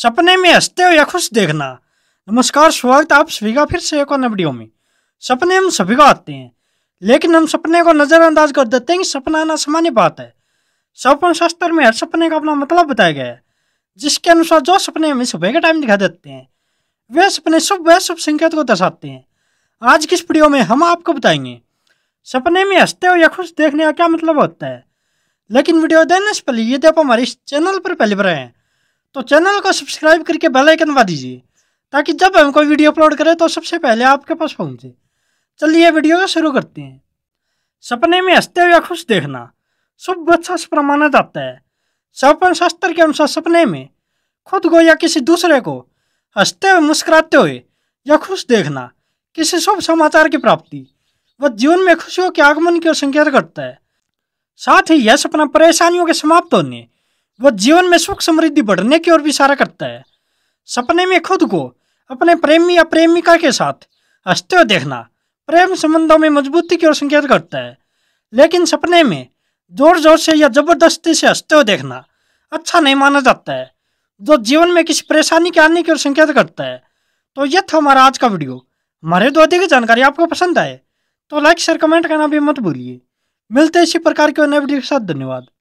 सपने में हंसते हो या खुश देखना नमस्कार स्वागत आप सभी का फिर से एक और वीडियो में सपने हम सभी का आते हैं लेकिन हम सपने को नज़रअंदाज कर देते हैं कि सपना आना सामान्य बात है सपन शास्त्र में हर सपने का अपना मतलब बताया गया है जिसके अनुसार जो सपने हमें सुबह के टाइम दिखा देते हैं वे सपने शुभ व शुभ संकेत को दर्शाते हैं आज की इस वीडियो में हम आपको बताएंगे सपने में हंसते हो या खुश देखने का क्या मतलब होता है लेकिन वीडियो देने से पहले यदि आप हमारे इस चैनल पर पहले बार आए हैं तो चैनल को सब्सक्राइब करके बेल आइकन दबा दीजिए ताकि जब हम कोई वीडियो अपलोड करें तो सबसे पहले आपके पास पहुंचे चलिए वीडियो को शुरू करते हैं सपने में हंसते हुए खुश देखना शुभ अच्छा पर माना जाता है सपन शास्त्र के अनुसार सपने में खुद को या किसी दूसरे को हंसते हुए मुस्कुराते हुए या खुश देखना किसी शुभ समाचार की प्राप्ति व जीवन में खुशियों के आगमन की ओर संकेत करता है साथ ही यह सपना परेशानियों के समाप्त होने वह जीवन में सुख समृद्धि बढ़ने की ओर इशारा करता है सपने में खुद को अपने प्रेमी या प्रेमिका के साथ हंसते हुए देखना प्रेम संबंधों में मजबूती की ओर संकेत करता है लेकिन सपने में जोर जोर से या जबरदस्ती से हंसते हुए देखना अच्छा नहीं माना जाता है जो जीवन में किसी परेशानी के आने की ओर संकेत करता है तो यह था हमारा आज का वीडियो हमारे दो अधिक जानकारी आपको पसंद आए तो लाइक शेयर कमेंट करना भी मत भूलिए मिलते इसी प्रकार के नए वीडियो के साथ धन्यवाद